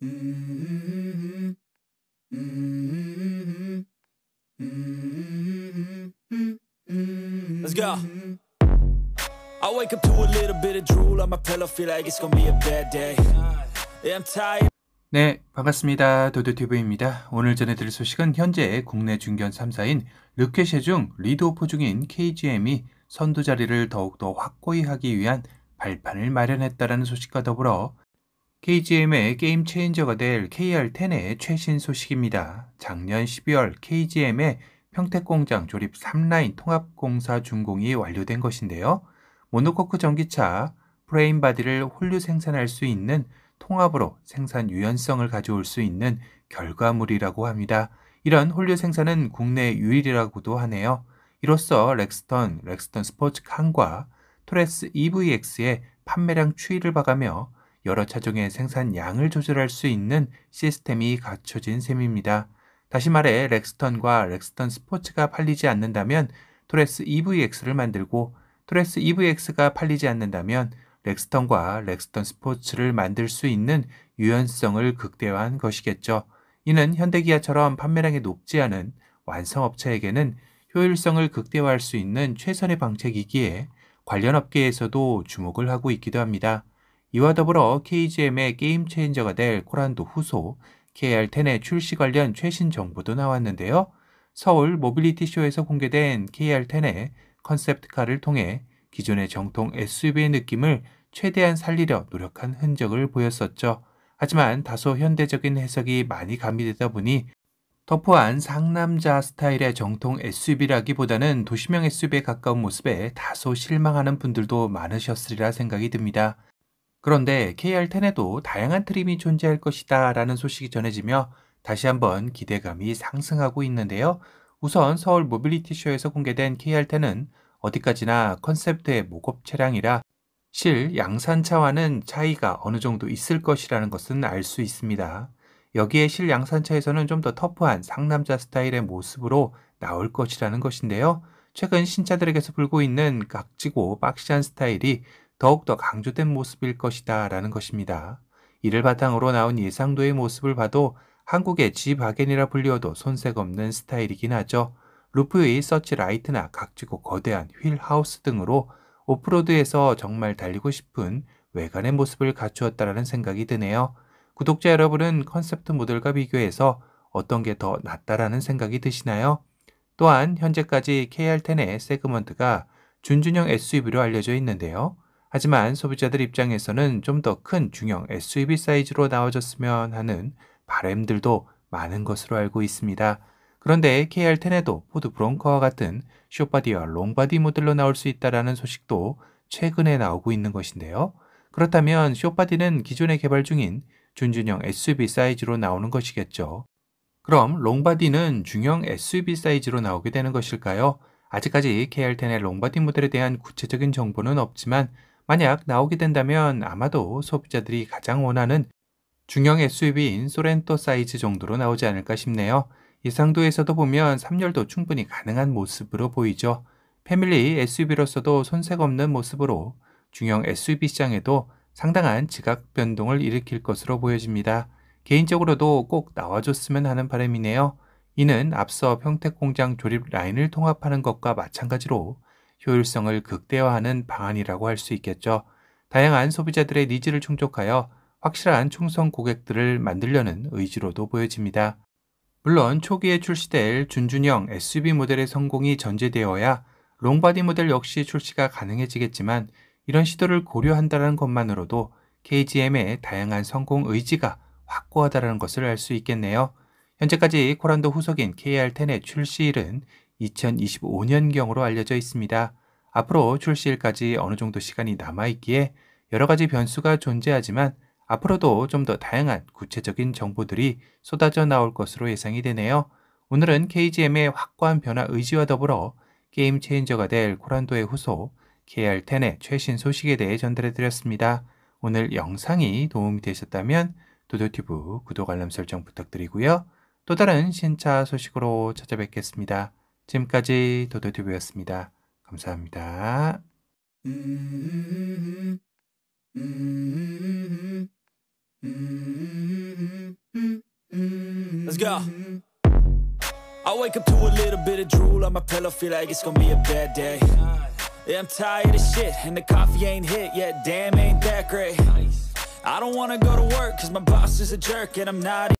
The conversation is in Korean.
Let's go. I wake up to a little bit of drool on my pillow, feel like it's gonna be a bad day. Yeah, I'm tired. 네, 반갑습니다. 도드튜브입니다. 오늘 전해드릴 소식은 현재 국내 중견 3사인 르케쉐 중 리드 오퍼 중인 KGM이 선두 자리를 더욱더 확고히 하기 위한 발판을 마련했다라는 소식과 더불어 KGM의 게임 체인저가 될 KR10의 최신 소식입니다. 작년 12월 KGM의 평택공장 조립 3라인 통합공사 준공이 완료된 것인데요. 모노코크 전기차 프레임 바디를 홀류 생산할 수 있는 통합으로 생산 유연성을 가져올 수 있는 결과물이라고 합니다. 이런 홀류 생산은 국내 유일이라고도 하네요. 이로써 렉스턴, 렉스턴 스포츠 칸과 토레스 EVX의 판매량 추이를 봐가며 여러 차종의 생산 양을 조절할 수 있는 시스템이 갖춰진 셈입니다. 다시 말해 렉스턴과 렉스턴 스포츠가 팔리지 않는다면 토레스 EVX를 만들고 토레스 EVX가 팔리지 않는다면 렉스턴과 렉스턴 스포츠를 만들 수 있는 유연성을 극대화한 것이겠죠. 이는 현대기아처럼 판매량이 높지 않은 완성업체에게는 효율성을 극대화할 수 있는 최선의 방책이기에 관련 업계에서도 주목을 하고 있기도 합니다. 이와 더불어 KGM의 게임 체인저가 될 코란도 후소, KR10의 출시 관련 최신 정보도 나왔는데요. 서울 모빌리티쇼에서 공개된 KR10의 컨셉트카를 통해 기존의 정통 SUV의 느낌을 최대한 살리려 노력한 흔적을 보였었죠. 하지만 다소 현대적인 해석이 많이 가미되다 보니 터프한 상남자 스타일의 정통 SUV라기보다는 도시명 SUV에 가까운 모습에 다소 실망하는 분들도 많으셨으리라 생각이 듭니다. 그런데 KR10에도 다양한 트림이 존재할 것이다 라는 소식이 전해지며 다시 한번 기대감이 상승하고 있는데요. 우선 서울 모빌리티쇼에서 공개된 KR10은 어디까지나 컨셉트의 목업 차량이라 실 양산차와는 차이가 어느 정도 있을 것이라는 것은 알 수 있습니다. 여기에 실 양산차에서는 좀 더 터프한 상남자 스타일의 모습으로 나올 것이라는 것인데요. 최근 신차들에게서 불고 있는 각지고 박시한 스타일이 더욱더 강조된 모습일 것이다 라는 것입니다. 이를 바탕으로 나온 예상도의 모습을 봐도 한국의 지바겐이라 불리워도 손색없는 스타일이긴 하죠. 루프의 서치라이트나 각지고 거대한 휠하우스 등으로 오프로드에서 정말 달리고 싶은 외관의 모습을 갖추었다라는 생각이 드네요. 구독자 여러분은 컨셉트 모델과 비교해서 어떤 게 더 낫다라는 생각이 드시나요? 또한 현재까지 KR10의 세그먼트가 준준형 SUV로 알려져 있는데요. 하지만 소비자들 입장에서는 좀 더 큰 중형 SUV 사이즈로 나와줬으면 하는 바램들도 많은 것으로 알고 있습니다. 그런데 KR10에도 포드 브롱커와 같은 쇼바디와 롱바디 모델로 나올 수 있다라는 소식도 최근에 나오고 있는 것인데요. 그렇다면 쇼바디는 기존에 개발 중인 준준형 SUV 사이즈로 나오는 것이겠죠. 그럼 롱바디는 중형 SUV 사이즈로 나오게 되는 것일까요? 아직까지 KR10의 롱바디 모델에 대한 구체적인 정보는 없지만 만약 나오게 된다면 아마도 소비자들이 가장 원하는 중형 SUV인 소렌토 사이즈 정도로 나오지 않을까 싶네요. 예상도에서도 보면 3열도 충분히 가능한 모습으로 보이죠. 패밀리 SUV로서도 손색 없는 모습으로 중형 SUV 시장에도 상당한 지각 변동을 일으킬 것으로 보여집니다. 개인적으로도 꼭 나와줬으면 하는 바람이네요. 이는 앞서 평택 공장 조립 라인을 통합하는 것과 마찬가지로 효율성을 극대화하는 방안이라고 할 수 있겠죠. 다양한 소비자들의 니즈를 충족하여 확실한 충성 고객들을 만들려는 의지로도 보여집니다. 물론 초기에 출시될 준준형 SUV 모델의 성공이 전제되어야 롱바디 모델 역시 출시가 가능해지겠지만 이런 시도를 고려한다는 것만으로도 KGM의 다양한 성공 의지가 확고하다는 것을 알 수 있겠네요. 현재까지 코란도 후속인 KR10의 출시일은 2025년경으로 알려져 있습니다. 앞으로 출시일까지 어느 정도 시간이 남아있기에 여러 가지 변수가 존재하지만 앞으로도 좀 더 다양한 구체적인 정보들이 쏟아져 나올 것으로 예상이 되네요. 오늘은 KGM의 확고한 변화 의지와 더불어 게임 체인저가 될 코란도의 후소 KR10의 최신 소식에 대해 전달해드렸습니다. 오늘 영상이 도움이 되셨다면 도도튜브 구독 알람 설정 부탁드리고요. 또 다른 신차 소식으로 찾아뵙겠습니다. 지금까지 도도튜브였습니다. 감사합니다. Let's go. I wake up to a little bit of drool on my pillow, feel like it's gonna be a bad day. Yeah, I'm tired of shit, and the coffee ain't hit yet. Damn, ain't that great. I don't wanna go to work, cause my boss is a jerk, and I'm not.